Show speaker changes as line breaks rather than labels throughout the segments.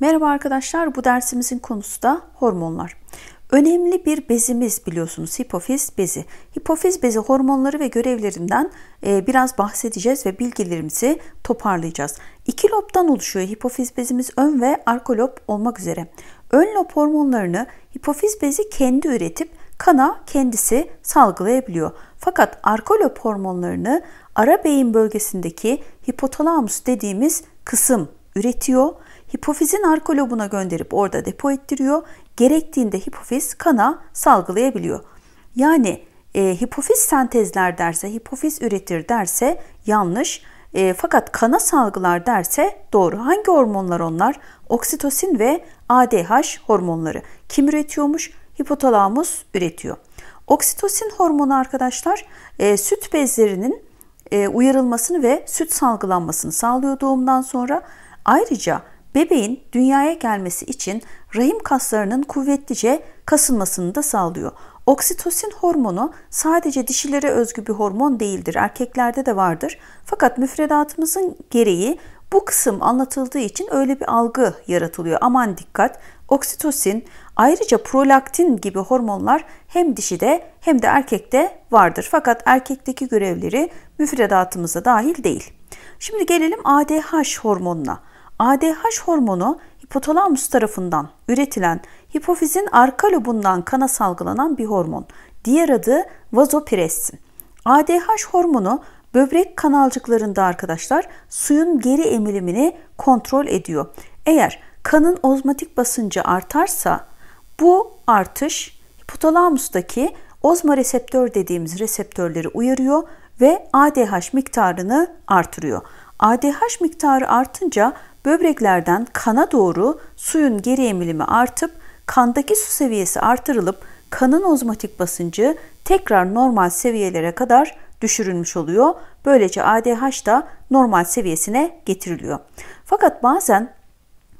Merhaba arkadaşlar, bu dersimizin konusu da hormonlar. Önemli bir bezimiz biliyorsunuz hipofiz bezi. Hipofiz bezi hormonları ve görevlerinden e, biraz bahsedeceğiz ve bilgilerimizi toparlayacağız. İki lobdan oluşuyor hipofiz bezimiz ön ve arka lob olmak üzere. Ön lob hormonlarını hipofiz bezi kendi üretip kana kendisi salgılayabiliyor. Fakat arka lob hormonlarını ara beyin bölgesindeki hipotalamus dediğimiz kısım üretiyor hipofizin arka lobuna gönderip orada depo ettiriyor. Gerektiğinde hipofiz kana salgılayabiliyor. Yani e, hipofiz sentezler derse, hipofiz üretir derse yanlış. E, fakat kana salgılar derse doğru. Hangi hormonlar onlar? Oksitosin ve ADH hormonları. Kim üretiyormuş? Hipotalamus üretiyor. Oksitosin hormonu arkadaşlar e, süt bezlerinin e, uyarılmasını ve süt salgılanmasını sağlıyor doğumdan sonra. Ayrıca bebeğin dünyaya gelmesi için rahim kaslarının kuvvetlice kasılmasını da sağlıyor. Oksitosin hormonu sadece dişilere özgü bir hormon değildir. Erkeklerde de vardır. Fakat müfredatımızın gereği bu kısım anlatıldığı için öyle bir algı yaratılıyor. Aman dikkat. Oksitosin, ayrıca prolaktin gibi hormonlar hem dişide hem de erkekte vardır. Fakat erkekteki görevleri müfredatımıza dahil değil. Şimdi gelelim ADH hormonuna. ADH hormonu hipotalamus tarafından üretilen hipofizin arka lobundan kana salgılanan bir hormon. Diğer adı vazopressin. ADH hormonu böbrek kanalcıklarında arkadaşlar suyun geri emilimini kontrol ediyor. Eğer kanın ozmatik basıncı artarsa bu artış hipotalamus'taki ozma reseptör dediğimiz reseptörleri uyarıyor ve ADH miktarını artırıyor. ADH miktarı artınca böbreklerden kana doğru suyun geri emilimi artıp kandaki su seviyesi artırılıp kanın ozmotik basıncı tekrar normal seviyelere kadar düşürülmüş oluyor. Böylece ADH da normal seviyesine getiriliyor. Fakat bazen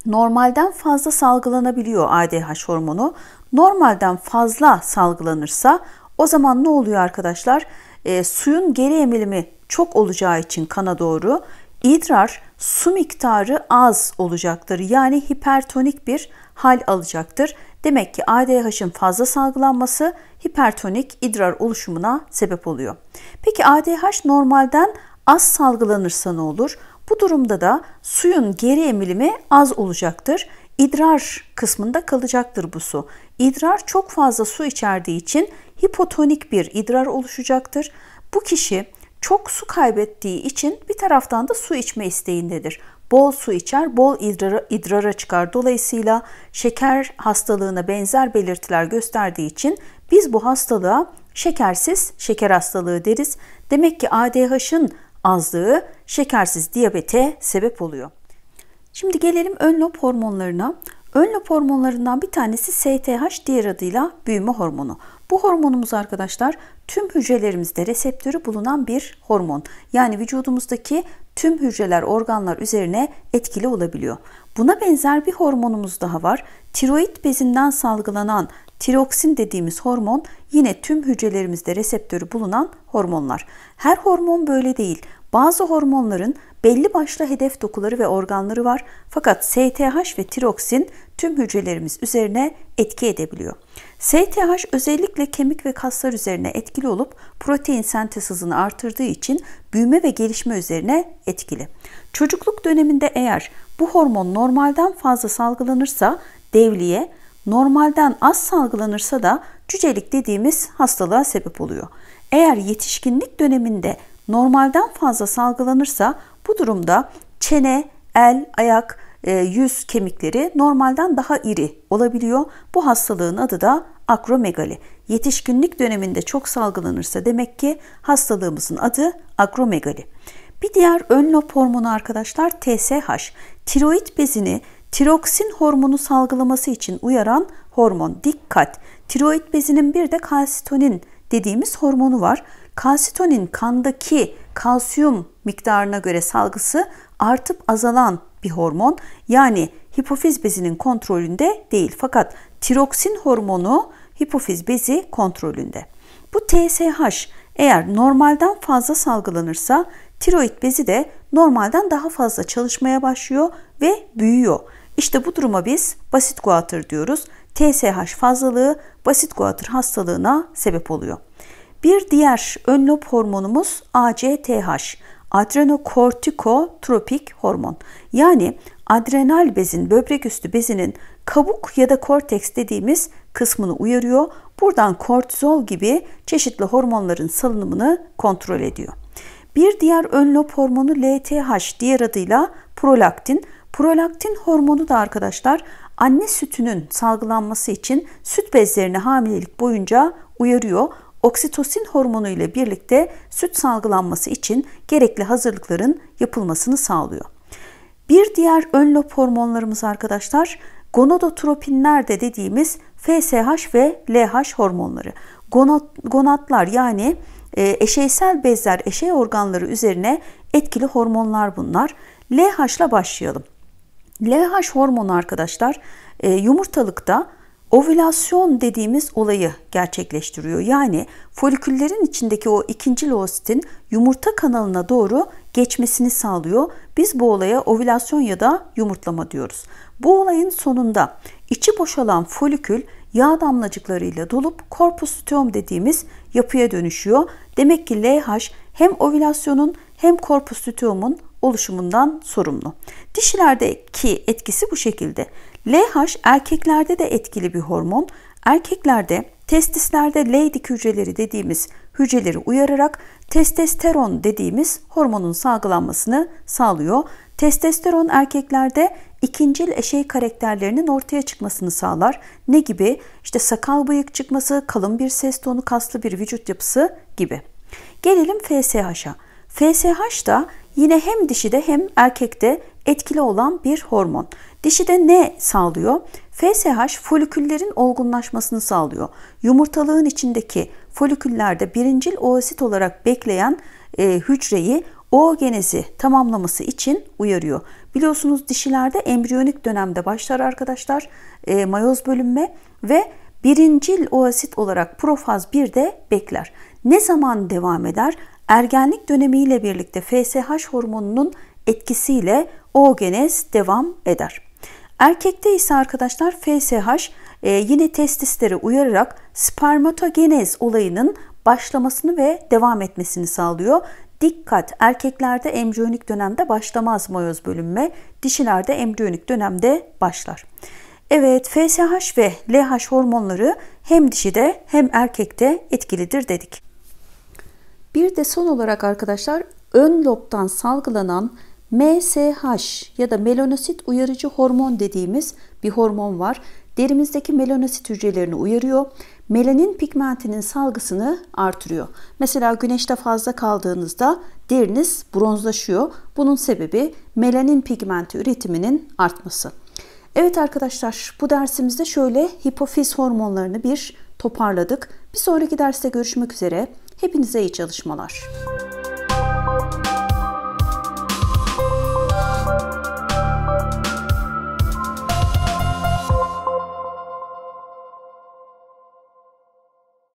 normalden fazla salgılanabiliyor ADH hormonu. Normalden fazla salgılanırsa o zaman ne oluyor arkadaşlar? E, suyun geri emilimi çok olacağı için kana doğru idrar su miktarı az olacaktır. Yani hipertonik bir hal alacaktır. Demek ki ADH'ın fazla salgılanması hipertonik idrar oluşumuna sebep oluyor. Peki ADH normalden az salgılanırsa ne olur? Bu durumda da suyun geri emilimi az olacaktır. İdrar kısmında kalacaktır bu su. İdrar çok fazla su içerdiği için hipotonik bir idrar oluşacaktır. Bu kişi çok su kaybettiği için bir taraftan da su içme isteğindedir. Bol su içer, bol idrara, idrara çıkar. Dolayısıyla şeker hastalığına benzer belirtiler gösterdiği için biz bu hastalığa şekersiz şeker hastalığı deriz. Demek ki ADH'ın azlığı şekersiz diyabete sebep oluyor. Şimdi gelelim ön lob hormonlarına. Ön lob hormonlarından bir tanesi STH diğer adıyla büyüme hormonu. Bu hormonumuz arkadaşlar tüm hücrelerimizde reseptörü bulunan bir hormon. Yani vücudumuzdaki tüm hücreler, organlar üzerine etkili olabiliyor. Buna benzer bir hormonumuz daha var. Tiroid bezinden salgılanan tiroksin dediğimiz hormon yine tüm hücrelerimizde reseptörü bulunan hormonlar. Her hormon böyle değil. Bazı hormonların belli başlı hedef dokuları ve organları var fakat STH ve tiroksin tüm hücrelerimiz üzerine etki edebiliyor. STH özellikle kemik ve kaslar üzerine etkili olup protein sentez hızını artırdığı için büyüme ve gelişme üzerine etkili. Çocukluk döneminde eğer bu hormon normalden fazla salgılanırsa devliye, normalden az salgılanırsa da cücelik dediğimiz hastalığa sebep oluyor. Eğer yetişkinlik döneminde normalden fazla salgılanırsa bu durumda çene, el, ayak, e, yüz kemikleri normalden daha iri olabiliyor. Bu hastalığın adı da akromegali. Yetişkinlik döneminde çok salgılanırsa demek ki hastalığımızın adı akromegali. Bir diğer ön lob hormonu arkadaşlar TSH. Tiroid bezini tiroksin hormonu salgılaması için uyaran hormon. Dikkat! Tiroid bezinin bir de kalsitonin dediğimiz hormonu var. Kalsitonin kandaki kalsiyum miktarına göre salgısı artıp azalan bir hormon. Yani hipofiz bezinin kontrolünde değil fakat tiroksin hormonu hipofiz bezi kontrolünde. Bu TSH eğer normalden fazla salgılanırsa tiroid bezi de normalden daha fazla çalışmaya başlıyor ve büyüyor. İşte bu duruma biz basit guatr diyoruz. TSH fazlalığı basit guatr hastalığına sebep oluyor. Bir diğer ön lob hormonumuz ACTH, adrenokortikotropik hormon. Yani adrenal bezin, böbrek üstü bezinin kabuk ya da korteks dediğimiz kısmını uyarıyor. Buradan kortizol gibi çeşitli hormonların salınımını kontrol ediyor. Bir diğer ön lob hormonu LTH, diğer adıyla prolaktin. Prolaktin hormonu da arkadaşlar anne sütünün salgılanması için süt bezlerini hamilelik boyunca uyarıyor oksitosin hormonu ile birlikte süt salgılanması için gerekli hazırlıkların yapılmasını sağlıyor. Bir diğer ön lob hormonlarımız arkadaşlar gonadotropinler de dediğimiz FSH ve LH hormonları. Gonatlar yani e, eşeysel bezler, eşey organları üzerine etkili hormonlar bunlar. LH ile başlayalım. LH hormonu arkadaşlar e, yumurtalıkta Ovülasyon dediğimiz olayı gerçekleştiriyor. Yani foliküllerin içindeki o ikinci loositin yumurta kanalına doğru geçmesini sağlıyor. Biz bu olaya ovülasyon ya da yumurtlama diyoruz. Bu olayın sonunda içi boşalan folikül yağ damlacıklarıyla dolup korpusluteum dediğimiz yapıya dönüşüyor. Demek ki LH hem ovülasyonun hem korpusluteum'un oluşumundan sorumlu. Dişilerdeki etkisi bu şekilde. LH erkeklerde de etkili bir hormon. Erkeklerde testislerde Leydig hücreleri dediğimiz hücreleri uyararak testosteron dediğimiz hormonun salgılanmasını sağlıyor. Testosteron erkeklerde ikincil eşey karakterlerinin ortaya çıkmasını sağlar. Ne gibi? İşte sakal bıyık çıkması, kalın bir ses tonu, kaslı bir vücut yapısı gibi. Gelelim FSH'a. FSH da Yine hem dişide hem erkekte etkili olan bir hormon. Dişide ne sağlıyor? FSH foliküllerin olgunlaşmasını sağlıyor. Yumurtalığın içindeki foliküllerde birincil oosit olarak bekleyen e, hücreyi oogenezi tamamlaması için uyarıyor. Biliyorsunuz dişilerde embriyonik dönemde başlar arkadaşlar e, mayoz bölünme ve birincil oosit olarak profaz de bekler. Ne zaman devam eder? Ergenlik dönemiyle birlikte FSH hormonunun etkisiyle oogenez devam eder. Erkekte ise arkadaşlar FSH e, yine testisleri uyararak spermatogenez olayının başlamasını ve devam etmesini sağlıyor. Dikkat! Erkeklerde embriyonik dönemde başlamaz mayoz bölünme, dişilerde embriyonik dönemde başlar. Evet, FSH ve LH hormonları hem dişide hem erkekte etkilidir dedik. Bir de son olarak arkadaşlar ön lobtan salgılanan MSH ya da melanosit uyarıcı hormon dediğimiz bir hormon var. Derimizdeki melanosit hücrelerini uyarıyor. Melanin pigmentinin salgısını artırıyor. Mesela güneşte fazla kaldığınızda deriniz bronzlaşıyor. Bunun sebebi melanin pigmenti üretiminin artması. Evet arkadaşlar bu dersimizde şöyle hipofiz hormonlarını bir toparladık. Bir sonraki derste görüşmek üzere. Hepinize iyi çalışmalar.